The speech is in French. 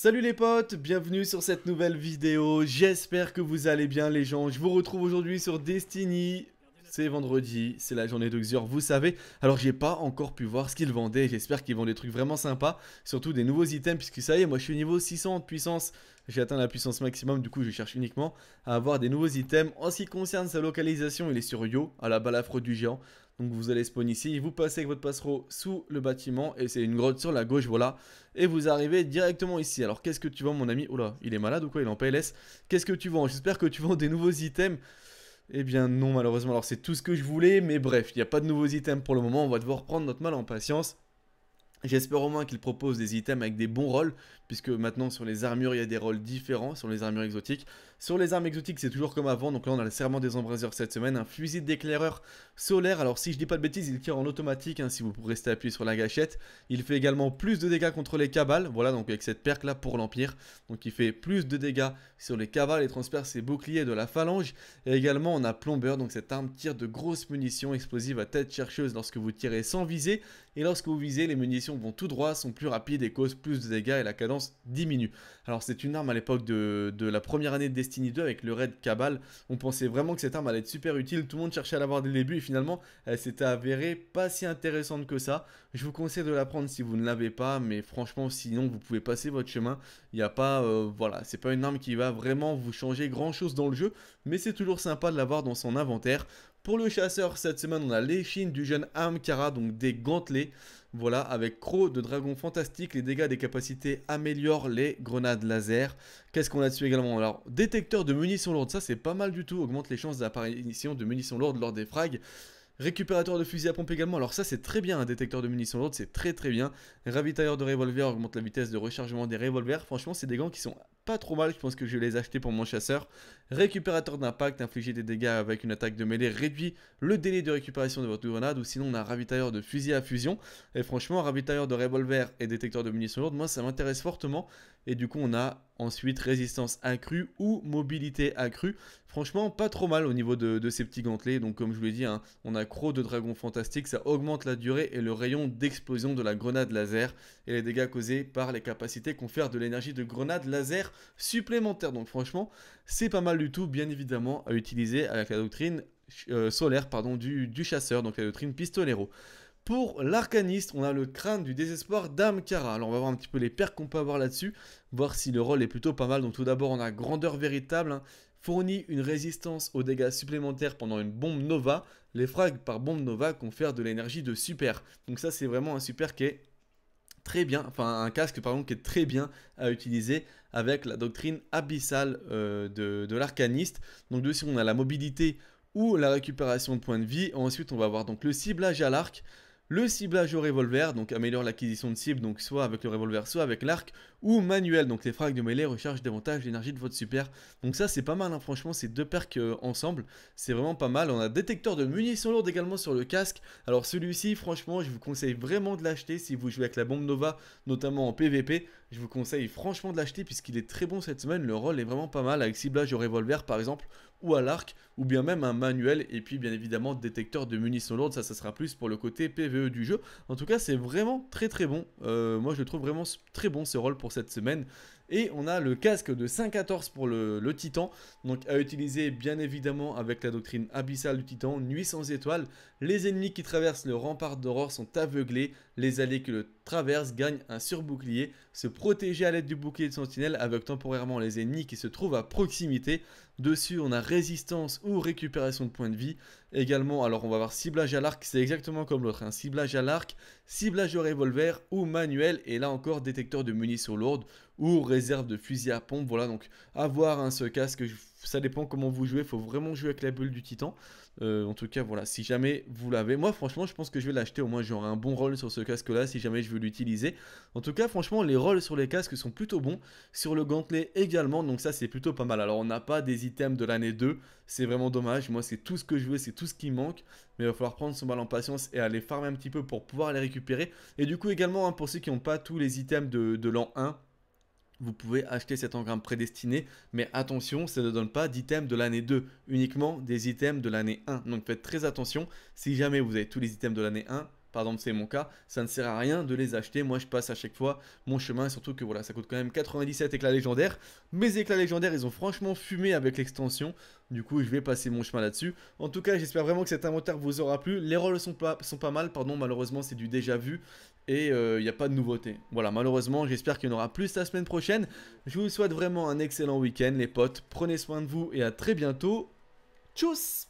Salut les potes, bienvenue sur cette nouvelle vidéo, j'espère que vous allez bien les gens, je vous retrouve aujourd'hui sur Destiny, c'est vendredi, c'est la journée d'Oxure, vous savez, alors j'ai pas encore pu voir ce qu'ils vendaient, j'espère qu'ils vendent des trucs vraiment sympas, surtout des nouveaux items, puisque ça y est, moi je suis niveau 600 de puissance, j'ai atteint la puissance maximum, du coup je cherche uniquement à avoir des nouveaux items, en ce qui concerne sa localisation, il est sur Yo, à la balafre du géant, donc vous allez spawn ici, vous passez avec votre passereau sous le bâtiment et c'est une grotte sur la gauche, voilà. Et vous arrivez directement ici. Alors qu'est-ce que tu vends mon ami Oula, il est malade ou quoi Il est en PLS. Qu'est-ce que tu vends J'espère que tu vends des nouveaux items. Eh bien non malheureusement, alors c'est tout ce que je voulais, mais bref, il n'y a pas de nouveaux items pour le moment, on va devoir prendre notre mal en patience. J'espère au moins qu'il propose des items avec des bons rôles. puisque maintenant sur les armures il y a des rôles différents, sur les armures exotiques. Sur les armes exotiques, c'est toujours comme avant. Donc là, on a le serment des embraseurs cette semaine. Un fusil d'éclaireur solaire. Alors, si je dis pas de bêtises, il tire en automatique hein, si vous restez appuyé sur la gâchette. Il fait également plus de dégâts contre les cabales. Voilà, donc avec cette perque là pour l'Empire. Donc, il fait plus de dégâts sur les cabales et transperce ses boucliers de la phalange. Et également, on a plombeur. Donc, cette arme tire de grosses munitions explosives à tête chercheuse lorsque vous tirez sans viser. Et lorsque vous visez, les munitions vont tout droit, sont plus rapides et causent plus de dégâts et la cadence diminue. Alors, c'est une arme à l'époque de, de la première année de avec le raid Cabal. On pensait vraiment que cette arme allait être super utile, tout le monde cherchait à l'avoir dès le début et finalement elle s'est avérée pas si intéressante que ça. Je vous conseille de la prendre si vous ne l'avez pas, mais franchement sinon vous pouvez passer votre chemin. Il n'y a pas, euh, voilà, c'est pas une arme qui va vraiment vous changer grand chose dans le jeu, mais c'est toujours sympa de l'avoir dans son inventaire. Pour le chasseur, cette semaine, on a l'échine du jeune Amkara, donc des gantelets. Voilà, avec crocs de Dragon Fantastique, les dégâts des capacités améliorent les grenades laser. Qu'est-ce qu'on a dessus également Alors, détecteur de munitions lourdes, ça c'est pas mal du tout, augmente les chances d'apparition de munitions lourdes lors des frags. Récupérateur de fusil à pompe également, alors ça c'est très bien, un détecteur de munitions lourdes, c'est très très bien. Ravitailleur de revolver augmente la vitesse de rechargement des revolvers, franchement c'est des gants qui sont pas trop mal, je pense que je vais les acheter pour mon chasseur. Récupérateur d'impact, infliger des dégâts avec une attaque de mêlée réduit le délai de récupération de votre grenade, ou sinon on a ravitailleur de fusil à fusion. Et franchement, ravitailleur de revolver et détecteur de munitions lourdes, moi ça m'intéresse fortement. Et du coup on a ensuite résistance accrue ou mobilité accrue. Franchement, pas trop mal au niveau de, ces petits gantelets. Donc comme je vous l'ai dit, hein, on a croc de dragon fantastique, ça augmente la durée et le rayon d'explosion de la grenade laser et les dégâts causés par les capacités confèrent de l'énergie de grenade laser supplémentaire Donc franchement, c'est pas mal du tout, bien évidemment, à utiliser avec la doctrine euh, solaire pardon, du, chasseur, donc la doctrine pistolero. Pour l'arcaniste, on a le crâne du désespoir d'Amkara. Alors on va voir un petit peu les pertes qu'on peut avoir là-dessus, voir si le rôle est plutôt pas mal. Donc tout d'abord, on a grandeur véritable, hein, fournit une résistance aux dégâts supplémentaires pendant une bombe Nova. Les frags par bombe Nova confèrent de l'énergie de super. Donc ça, c'est vraiment un super qui est très bien, enfin un casque par exemple qui est très bien à utiliser avec la doctrine abyssale euh, de, l'arcaniste. Donc dessus on a la mobilité ou la récupération de points de vie. Ensuite on va avoir donc le ciblage à l'arc. Le ciblage au revolver, donc améliore l'acquisition de cible, donc soit avec le revolver, soit avec l'arc, ou manuel, donc les frags de mêlée rechargent davantage l'énergie de votre super. Donc ça c'est pas mal, hein. franchement, ces deux perks euh, ensemble, c'est vraiment pas mal. On a détecteur de munitions lourdes également sur le casque. Alors celui-ci, franchement, je vous conseille vraiment de l'acheter si vous jouez avec la bombe Nova, notamment en PVP. Je vous conseille franchement de l'acheter puisqu'il est très bon cette semaine. Le rôle est vraiment pas mal avec ciblage au revolver par exemple ou à l'arc ou bien même un manuel et puis bien évidemment détecteur de munitions lourdes. Ça, ça sera plus pour le côté PVE du jeu. En tout cas, c'est vraiment très très bon. Euh, moi, je le trouve vraiment très bon ce rôle pour cette semaine. Et on a le casque de 5.14 pour le, Titan, donc à utiliser bien évidemment avec la doctrine abyssale du Titan, nuit sans étoiles. Les ennemis qui traversent le rempart d'aurore sont aveuglés, les allées qui le traversent gagnent un surbouclier, se protéger à l'aide du bouclier de sentinelle avec temporairement les ennemis qui se trouvent à proximité. Dessus on a résistance ou récupération de points de vie, Également, alors on va avoir ciblage à l'arc, c'est exactement comme l'autre. Hein. Ciblage à l'arc, ciblage au revolver ou manuel. Et là encore, détecteur de munitions lourdes ou réserve de fusil à pompe. Voilà, donc avoir un hein, ce casque ça dépend comment vous jouez. Il faut vraiment jouer avec la bulle du titan. Euh, en tout cas, voilà, si jamais vous l'avez. Moi, franchement, je pense que je vais l'acheter. Au moins, j'aurai un bon rôle sur ce casque-là si jamais je veux l'utiliser. En tout cas, franchement, les rôles sur les casques sont plutôt bons. Sur le gantelet également. Donc, ça, c'est plutôt pas mal. Alors, on n'a pas des items de l'année 2. C'est vraiment dommage. Moi, c'est tout ce que je veux. C'est tout ce qui manque. Mais il va falloir prendre son mal en patience et aller farmer un petit peu pour pouvoir les récupérer. Et du coup, également, hein, pour ceux qui n'ont pas tous les items de, de l'an 1 vous pouvez acheter cet engramme prédestiné, mais attention, ça ne donne pas d'items de l'année 2, uniquement des items de l'année 1. Donc faites très attention, si jamais vous avez tous les items de l'année 1, Pardon, c'est mon cas, ça ne sert à rien de les acheter, moi je passe à chaque fois mon chemin, surtout que voilà, ça coûte quand même 97 éclats légendaires, mes éclats légendaires ils ont franchement fumé avec l'extension, du coup je vais passer mon chemin là-dessus, en tout cas j'espère vraiment que cet inventaire vous aura plu, les rôles sont pas, sont pas mal, pardon, malheureusement c'est du déjà vu, et il euh, n'y a pas de nouveauté, voilà, malheureusement j'espère qu'il y en aura plus la semaine prochaine, je vous souhaite vraiment un excellent week-end les potes, prenez soin de vous et à très bientôt, tchuss